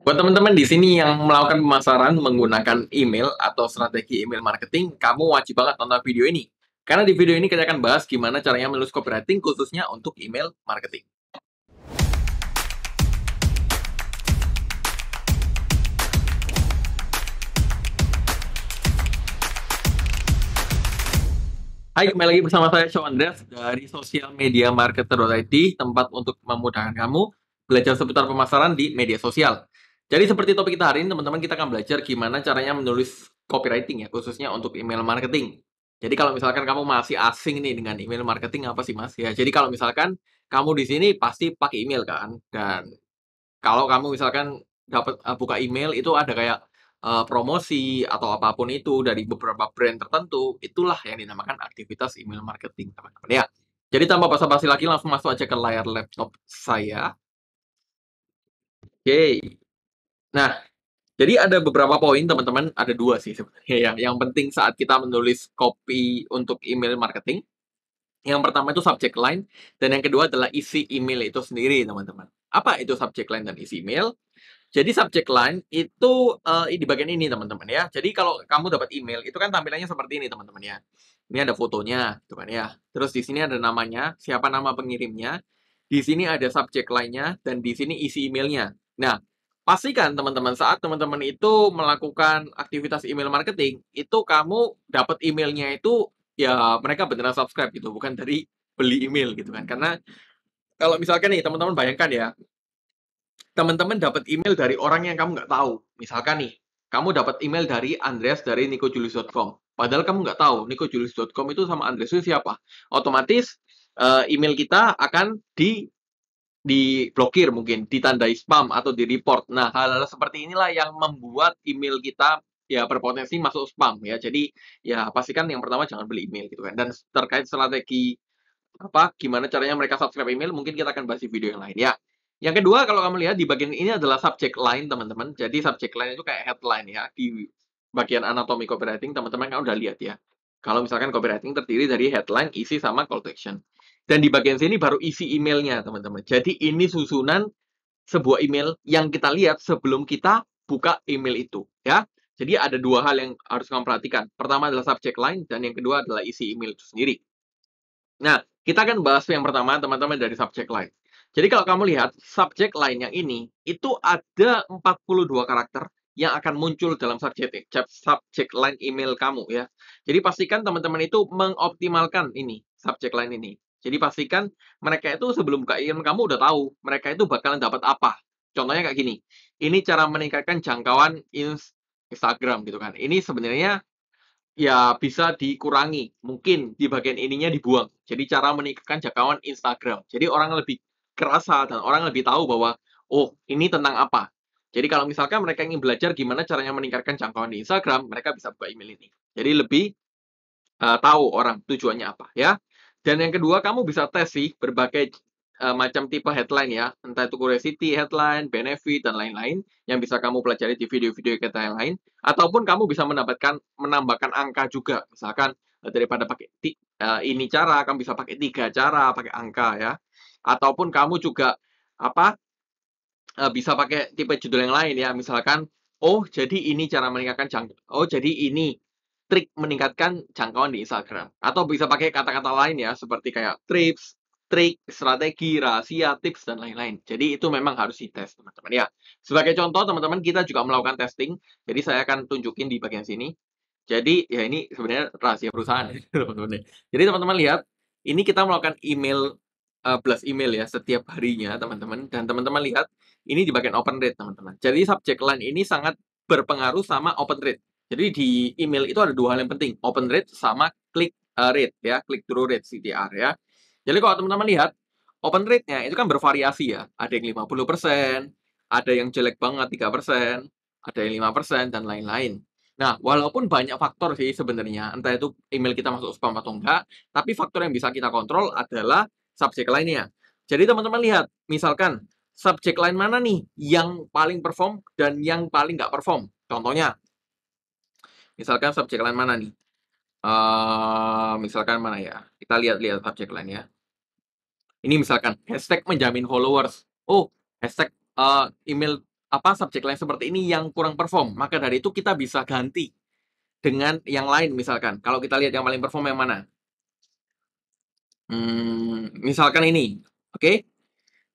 Buat teman-teman di sini yang melakukan pemasaran menggunakan email atau strategi email marketing, kamu wajib banget nonton video ini. Karena di video ini kita akan bahas gimana caranya menulis copywriting khususnya untuk email marketing. Hai, kembali lagi bersama saya Show Andreas dari Media sosialmediamarketer.id, tempat untuk memudahkan kamu belajar seputar pemasaran di media sosial. Jadi seperti topik kita hari ini, teman-teman, kita akan belajar gimana caranya menulis copywriting ya, khususnya untuk email marketing. Jadi kalau misalkan kamu masih asing nih dengan email marketing apa sih mas? Ya, jadi kalau misalkan kamu di sini pasti pakai email kan, dan kalau kamu misalkan dapat uh, buka email itu ada kayak uh, promosi atau apapun itu dari beberapa brand tertentu, itulah yang dinamakan aktivitas email marketing teman-teman ya. Jadi tanpa basa-basi lagi langsung masuk aja ke layar laptop saya okay. nah jadi ada beberapa poin teman-teman ada dua sih sebenarnya yang yang penting saat kita menulis copy untuk email marketing yang pertama itu subject line dan yang kedua adalah isi email itu sendiri teman-teman apa itu subject line dan isi email jadi subject line itu uh, di bagian ini teman-teman ya. Jadi kalau kamu dapat email itu kan tampilannya seperti ini teman-teman ya. Ini ada fotonya, teman-teman gitu ya. Terus di sini ada namanya, siapa nama pengirimnya. Di sini ada subject line-nya dan di sini isi emailnya. Nah, pastikan teman-teman saat teman-teman itu melakukan aktivitas email marketing, itu kamu dapat emailnya itu ya mereka beneran subscribe gitu, bukan dari beli email gitu kan. Karena kalau misalkan nih teman-teman bayangkan ya, teman-teman dapat email dari orang yang kamu nggak tahu. Misalkan nih, kamu dapat email dari Andreas dari nicojulius.com. Padahal kamu nggak tahu nicojulius.com itu sama Andreas itu siapa. Otomatis eh, email kita akan di diblokir mungkin ditandai spam atau di report. Nah, hal-hal seperti inilah yang membuat email kita ya berpotensi masuk spam ya. Jadi ya pastikan yang pertama jangan beli email gitu kan. Dan terkait strategi apa gimana caranya mereka subscribe email mungkin kita akan bahas di video yang lain ya. Yang kedua kalau kamu lihat di bagian ini adalah subject line teman-teman. Jadi subject line itu kayak headline ya di bagian anatomi copywriting teman-teman kan udah lihat ya. Kalau misalkan copywriting terdiri dari headline, isi, sama call to action. Dan di bagian sini baru isi emailnya, teman-teman. Jadi ini susunan sebuah email yang kita lihat sebelum kita buka email itu, ya. Jadi ada dua hal yang harus kamu perhatikan. Pertama adalah subject line dan yang kedua adalah isi email itu sendiri. Nah, kita akan bahas yang pertama teman-teman dari subject line. Jadi kalau kamu lihat subject line yang ini itu ada 42 karakter yang akan muncul dalam subjek subject line email kamu ya. Jadi pastikan teman-teman itu mengoptimalkan ini subjek line ini. Jadi pastikan mereka itu sebelum buka email kamu udah tahu mereka itu bakalan dapat apa. Contohnya kayak gini. Ini cara meningkatkan jangkauan Instagram gitu kan. Ini sebenarnya ya bisa dikurangi. Mungkin di bagian ininya dibuang. Jadi cara meningkatkan jangkauan Instagram. Jadi orang lebih kerasa dan orang lebih tahu bahwa oh, ini tentang apa jadi kalau misalkan mereka ingin belajar gimana caranya meningkatkan jangkauan di Instagram, mereka bisa buka email ini. Jadi lebih uh, tahu orang tujuannya apa ya. Dan yang kedua, kamu bisa tes sih berbagai uh, macam tipe headline ya, entah itu curiosity headline, benefit dan lain-lain yang bisa kamu pelajari di video-video kita yang lain ataupun kamu bisa mendapatkan menambahkan angka juga. Misalkan uh, daripada pakai uh, ini cara, kamu bisa pakai tiga cara, pakai angka ya. Ataupun kamu juga apa Eh, bisa pakai tipe judul yang lain ya. Misalkan, oh jadi ini cara meningkatkan jangka, oh jadi ini trik meningkatkan jangkauan di Instagram. Atau bisa pakai kata-kata lain ya, seperti kayak trips, trik, strategi, rahasia, tips, dan lain-lain. Jadi itu memang harus dites, teman-teman. Ya, sebagai contoh, teman-teman, kita juga melakukan testing. Jadi saya akan tunjukin di bagian sini. Jadi ya ini sebenarnya rahasia perusahaan, teman-teman. Jadi teman-teman lihat, ini kita melakukan email Eh, plus email ya setiap harinya teman-teman dan teman-teman lihat ini di bagian open rate teman-teman. Jadi subject line ini sangat berpengaruh sama open rate. Jadi di email itu ada dua hal yang penting, open rate sama click, eh, rate ya, click through rate CTR ya. Jadi kalau teman-teman lihat open rate-nya itu kan bervariasi ya. Ada yang 50%, ada yang jelek banget 3%, ada yang 5% dan lain-lain. Nah, walaupun banyak faktor sih sebenarnya, entah itu email kita masuk spam atau enggak, tapi faktor yang bisa kita kontrol adalah subjek lainnya. Jadi teman-teman lihat, misalkan subjek lain mana nih yang paling perform dan yang paling nggak perform. Contohnya, misalkan subjek lain mana nih? Uh, misalkan mana ya? Kita lihat-lihat subjek lain ya. Ini misalkan hashtag menjamin followers. Oh, hashtag uh, email apa subjek lain seperti ini yang kurang perform. Maka dari itu kita bisa ganti dengan yang lain misalkan. Kalau kita lihat yang paling perform yang mana? Hmm, misalkan ini, oke?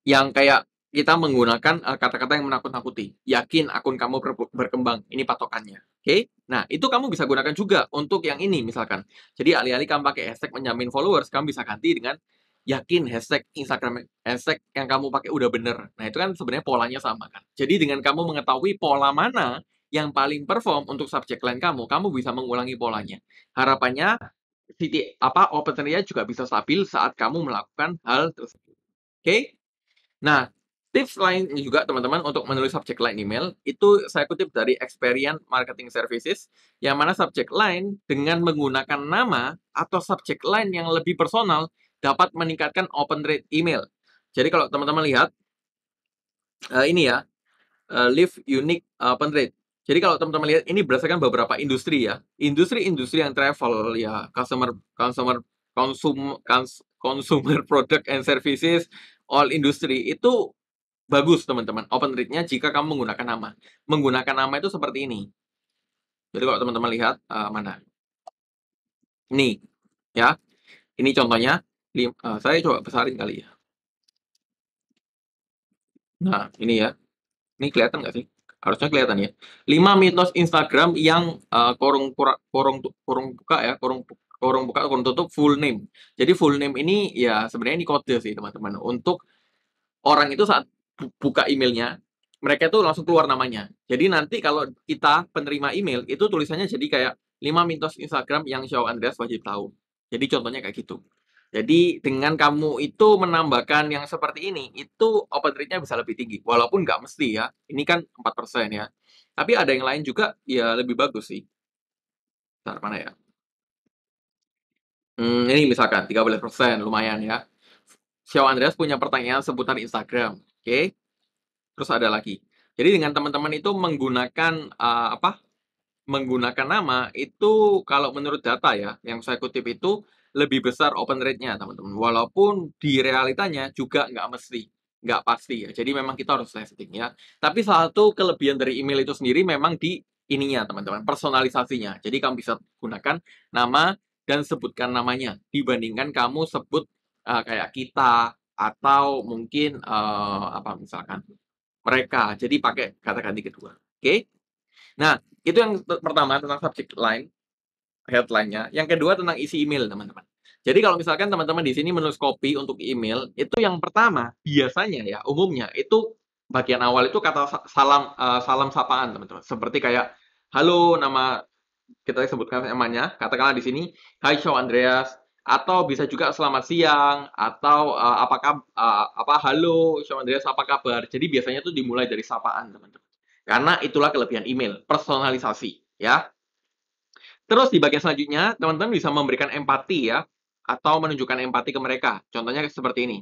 Yang kayak kita menggunakan eh, kata-kata yang menakut-nakuti. Yakin akun kamu berkembang. Ini patokannya. Oke? Okay? Nah, itu kamu bisa gunakan juga untuk yang ini misalkan. Jadi alih-alih kamu pakai hashtag menjamin followers, kamu bisa ganti dengan yakin hashtag Instagram hashtag yang kamu pakai udah bener. Nah, itu kan sebenarnya polanya sama kan. Jadi dengan kamu mengetahui pola mana yang paling perform untuk subjek lain kamu, kamu bisa mengulangi polanya. Harapannya titik apa opportunity juga bisa stabil saat kamu melakukan hal tersebut. Oke? Okay? Nah, tips lain juga teman-teman untuk menulis subject line email itu saya kutip dari Experian Marketing Services yang mana subject line dengan menggunakan nama atau subject line yang lebih personal dapat meningkatkan open rate email. Jadi kalau teman-teman lihat uh, ini ya, uh, eh, leave unique open rate jadi kalau teman-teman lihat ini berdasarkan beberapa industri ya. Industri-industri yang travel ya, customer consumer, konsum consumer product and services all industry itu bagus teman-teman. Open rate-nya jika kamu menggunakan nama. Menggunakan nama itu seperti ini. Jadi kalau teman-teman lihat uh, mana? Ini ya. Ini contohnya lim, uh, saya coba besarin kali ya. Nah, ini ya. Ini kelihatan nggak sih? harusnya kelihatan ya. lima mitos Instagram yang uh, eh, kurang korong kurung buka ya, korong kurung buka korong tutup full name. Jadi full name ini ya sebenarnya ini kode sih teman-teman. Untuk orang itu saat buka emailnya, mereka itu langsung keluar namanya. Jadi nanti kalau kita penerima email itu tulisannya jadi kayak 5 mitos Instagram yang Show Andreas wajib tahu. Jadi contohnya kayak gitu. Jadi dengan kamu itu menambahkan yang seperti ini, itu open rate-nya bisa lebih tinggi. Walaupun nggak mesti ya, ini kan 4% ya. Tapi ada yang lain juga ya lebih bagus sih. Bentar, mana ya? Hmm, ini misalkan 13%, lumayan ya. Xiao Andreas punya pertanyaan seputar Instagram, oke? Okay? Terus ada lagi. Jadi dengan teman-teman itu menggunakan uh, apa? Menggunakan nama itu kalau menurut data ya, yang saya kutip itu lebih besar open rate-nya teman-teman. Walaupun di realitanya juga nggak mesti, nggak pasti ya. Jadi memang kita harus testing ya. Tapi salah satu kelebihan dari email itu sendiri memang di ininya teman-teman, personalisasinya. Jadi kamu bisa gunakan nama dan sebutkan namanya dibandingkan kamu sebut uh, kayak kita atau mungkin uh, apa misalkan mereka. Jadi pakai kata ganti kedua. Oke. Okay? Nah, itu yang pertama tentang subject line headline-nya. Yang kedua tentang isi email, teman-teman. Jadi kalau misalkan teman-teman di sini menulis copy untuk email, itu yang pertama biasanya ya umumnya itu bagian awal itu kata salam uh, salam sapaan teman-teman. Seperti kayak halo nama kita sebutkan namanya, katakanlah di sini Hi Show Andreas atau bisa juga selamat siang atau uh, eh, apakah eh, uh, apa halo Show Andreas apa kabar. Jadi biasanya itu dimulai dari sapaan teman-teman. Karena itulah kelebihan email, personalisasi ya. Terus di bagian selanjutnya, teman-teman bisa memberikan empati ya, atau menunjukkan empati ke mereka. Contohnya seperti ini.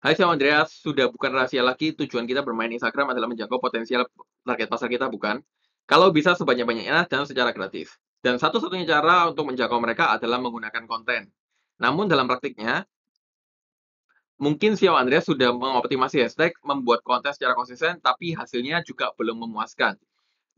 Hai, saya Andreas. Sudah bukan rahasia lagi, tujuan kita bermain Instagram adalah menjangkau potensial target pasar kita, bukan? Kalau bisa sebanyak-banyaknya dan secara gratis. Dan satu-satunya cara untuk menjangkau mereka adalah menggunakan konten. Namun dalam praktiknya, mungkin Xiao Andreas sudah mengoptimasi hashtag, membuat konten secara konsisten, tapi hasilnya juga belum memuaskan.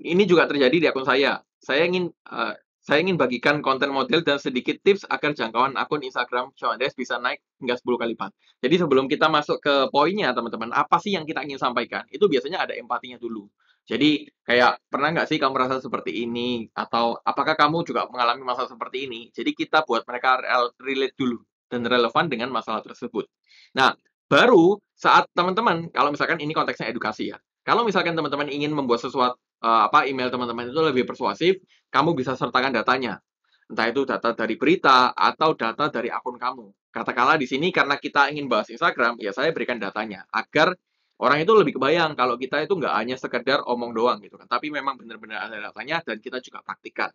Ini juga terjadi di akun saya. Saya ingin eh, saya ingin bagikan konten model dan sedikit tips agar jangkauan akun Instagram Show bisa naik hingga 10 kali lipat. Jadi sebelum kita masuk ke poinnya, teman-teman, apa sih yang kita ingin sampaikan? Itu biasanya ada empatinya dulu. Jadi kayak pernah nggak sih kamu merasa seperti ini? Atau apakah kamu juga mengalami masalah seperti ini? Jadi kita buat mereka relate dulu dan relevan dengan masalah tersebut. Nah, baru saat teman-teman, kalau misalkan ini konteksnya edukasi ya, kalau misalkan teman-teman ingin membuat sesuatu uh, apa email teman-teman itu lebih persuasif, kamu bisa sertakan datanya. Entah itu data dari berita atau data dari akun kamu. Katakanlah di sini karena kita ingin bahas Instagram, ya saya berikan datanya agar orang itu lebih kebayang kalau kita itu nggak hanya sekedar omong doang gitu kan, tapi memang benar-benar ada datanya dan kita juga praktikan.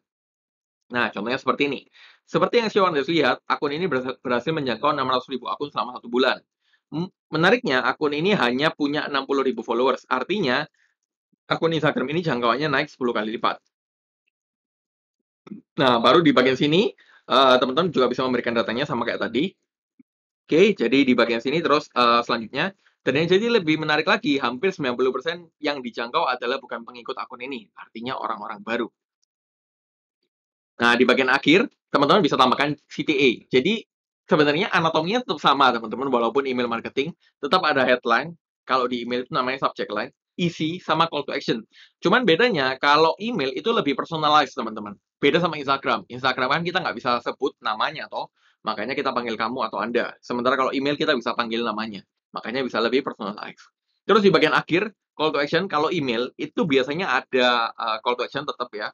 Nah, contohnya seperti ini. Seperti yang Siowan lihat, akun ini berhasil menjangkau 600 ribu akun selama satu bulan menariknya akun ini hanya punya ribu followers. Artinya akun Instagram ini jangkauannya naik 10 kali lipat. Nah, baru di bagian sini, eh, teman-teman uh, juga bisa memberikan datanya sama kayak tadi. Oke, jadi di bagian sini terus uh, selanjutnya. Dan yang jadi lebih menarik lagi, hampir 90% yang dijangkau adalah bukan pengikut akun ini, artinya orang-orang baru. Nah, di bagian akhir, teman-teman bisa tambahkan CTA. Jadi, sebenarnya anatominya tetap sama, teman-teman, walaupun email marketing, tetap ada headline, kalau di email itu namanya subject line, isi sama call to action. Cuman bedanya kalau email itu lebih personalized teman-teman. Beda sama Instagram. Instagram kan kita nggak bisa sebut namanya toh. Makanya kita panggil kamu atau Anda. Sementara kalau email kita bisa panggil namanya. Makanya bisa lebih personalized. Terus di bagian akhir, call to action kalau email itu biasanya ada eh, call to action tetap ya.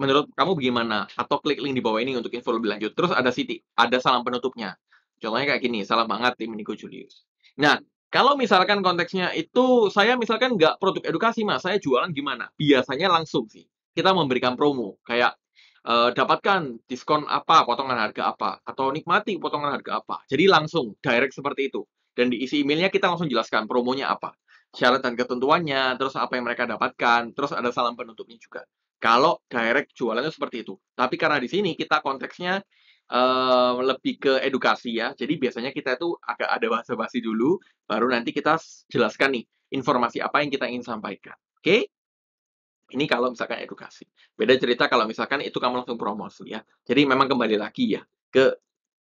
Menurut kamu bagaimana? Atau klik link di bawah ini untuk info lebih lanjut. Terus ada city, ada salam penutupnya. Contohnya kayak gini, salam banget tim Niko Julius. Nah, kalau misalkan konteksnya itu saya misalkan nggak produk edukasi mas, saya jualan gimana? Biasanya langsung sih kita memberikan promo kayak e, dapatkan diskon apa, potongan harga apa, atau nikmati potongan harga apa. Jadi langsung direct seperti itu dan diisi emailnya kita langsung jelaskan promonya apa, syarat dan ketentuannya, terus apa yang mereka dapatkan, terus ada salam penutupnya juga. Kalau direct jualannya seperti itu, tapi karena di sini kita konteksnya lebih ke edukasi ya. Jadi biasanya kita itu agak ada bahasa basi dulu, baru nanti kita jelaskan nih informasi apa yang kita ingin sampaikan. Oke? Okay? Ini kalau misalkan edukasi. Beda cerita kalau misalkan itu kamu langsung promosi ya. Jadi memang kembali lagi ya ke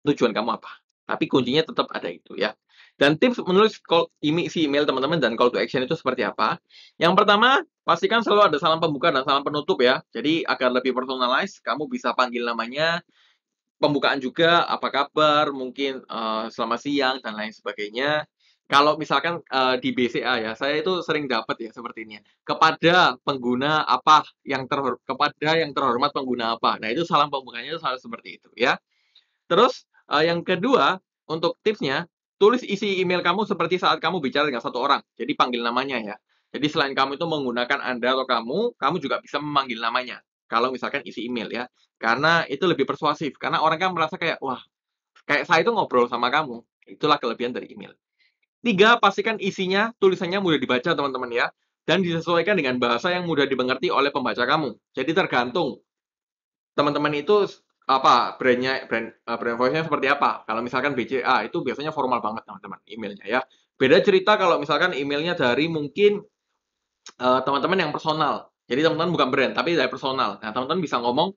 tujuan kamu apa. Tapi kuncinya tetap ada itu ya. Dan tips menulis call email, si email teman-teman dan call to action itu seperti apa? Yang pertama, pastikan selalu ada salam pembuka dan salam penutup ya. Jadi agar lebih personalize, kamu bisa panggil namanya, pembukaan juga apa kabar, mungkin uh, selamat siang dan lain sebagainya. Kalau misalkan uh, di BCA ya, saya itu sering dapat ya seperti ini. Kepada pengguna apa yang terhormat, kepada yang terhormat pengguna apa. Nah, itu salam pembukanya itu salah seperti itu ya. Terus uh, yang kedua untuk tipsnya, tulis isi email kamu seperti saat kamu bicara dengan satu orang. Jadi panggil namanya ya. Jadi selain kamu itu menggunakan Anda atau kamu, kamu juga bisa memanggil namanya kalau misalkan isi email ya. Karena itu lebih persuasif. Karena orang kan merasa kayak, wah, kayak saya itu ngobrol sama kamu. Itulah kelebihan dari email. Tiga, pastikan isinya, tulisannya mudah dibaca, teman-teman ya. Dan disesuaikan dengan bahasa yang mudah dimengerti oleh pembaca kamu. Jadi tergantung teman-teman itu apa brandnya brand eh, brand voice-nya seperti apa kalau misalkan BCA itu biasanya formal banget teman-teman emailnya ya beda cerita kalau misalkan emailnya dari mungkin eh, teman-teman uh, teman -teman yang personal jadi teman-teman bukan brand, tapi dari personal. Nah, teman-teman bisa ngomong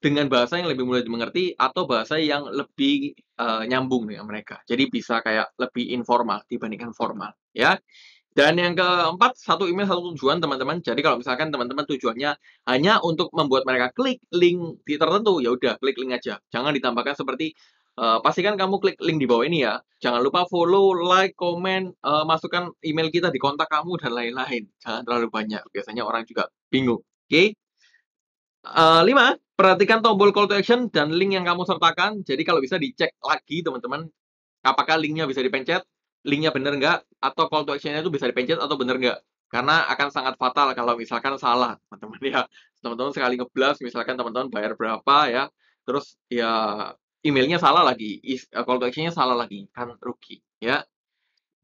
dengan bahasa yang lebih mudah dimengerti atau bahasa yang lebih uh, nyambung dengan mereka. Jadi bisa kayak lebih informal dibandingkan formal, ya. Dan yang keempat, satu email satu tujuan teman-teman. Jadi kalau misalkan teman-teman tujuannya hanya untuk membuat mereka klik link di tertentu, ya udah klik link aja. Jangan ditambahkan seperti Uh, pastikan kamu klik link di bawah ini ya. Jangan lupa follow, like, komen, uh, eh, masukkan email kita di kontak kamu dan lain-lain. Jangan terlalu banyak. Biasanya orang juga bingung. Oke. Okay? Uh, eh, lima, perhatikan tombol call to action dan link yang kamu sertakan. Jadi kalau bisa dicek lagi teman-teman, apakah linknya bisa dipencet, linknya benar nggak, atau call to actionnya itu bisa dipencet atau benar nggak. Karena akan sangat fatal kalau misalkan salah, teman-teman ya. Teman-teman sekali ngeblas, misalkan teman-teman bayar berapa ya, terus ya emailnya salah lagi, eh, call to actionnya salah lagi, kan rugi ya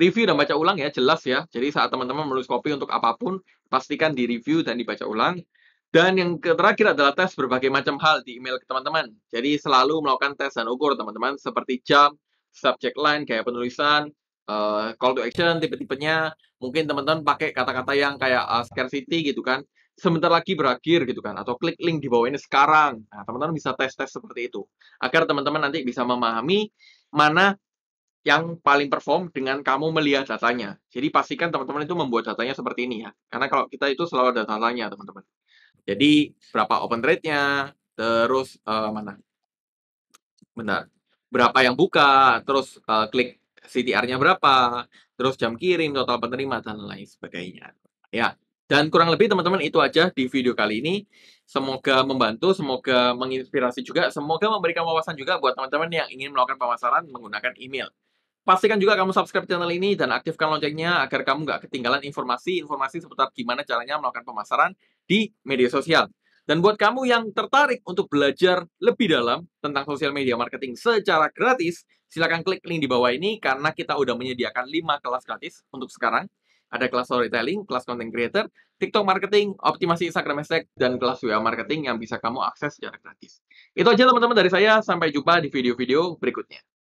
review dan baca ulang ya jelas ya. Jadi saat teman-teman menulis kopi untuk apapun pastikan di review dan dibaca ulang. Dan yang terakhir adalah tes berbagai macam hal di email ke teman-teman. Jadi selalu melakukan tes dan ukur teman-teman seperti jam, subject line, gaya penulisan, uh, call to action, tipe-tipenya. Mungkin teman-teman pakai kata-kata yang kayak uh, scarcity gitu kan. Sebentar lagi berakhir gitu kan. Atau klik link di bawah ini sekarang. Nah, teman-teman bisa tes-tes seperti itu. Agar teman-teman nanti bisa memahami mana yang paling perform dengan kamu melihat datanya. Jadi pastikan teman-teman itu membuat datanya seperti ini ya. Karena kalau kita itu selalu ada datanya, teman-teman. Jadi berapa open rate nya terus uh, mana? benar. Berapa yang buka, terus uh, klik CTR-nya berapa, terus jam kirim, total penerima dan lain sebagainya. Ya. Dan kurang lebih teman-teman itu aja di video kali ini. Semoga membantu, semoga menginspirasi juga, semoga memberikan wawasan juga buat teman-teman yang ingin melakukan pemasaran menggunakan email. Pastikan juga kamu subscribe channel ini dan aktifkan loncengnya agar kamu nggak ketinggalan informasi-informasi seputar gimana caranya melakukan pemasaran di media sosial. Dan buat kamu yang tertarik untuk belajar lebih dalam tentang sosial media marketing secara gratis, silakan klik link di bawah ini karena kita udah menyediakan 5 kelas gratis untuk sekarang. Ada kelas storytelling, kelas content creator, TikTok marketing, optimasi Instagram hashtag, dan kelas WA marketing yang bisa kamu akses secara gratis. Itu aja teman-teman dari saya, sampai jumpa di video-video berikutnya.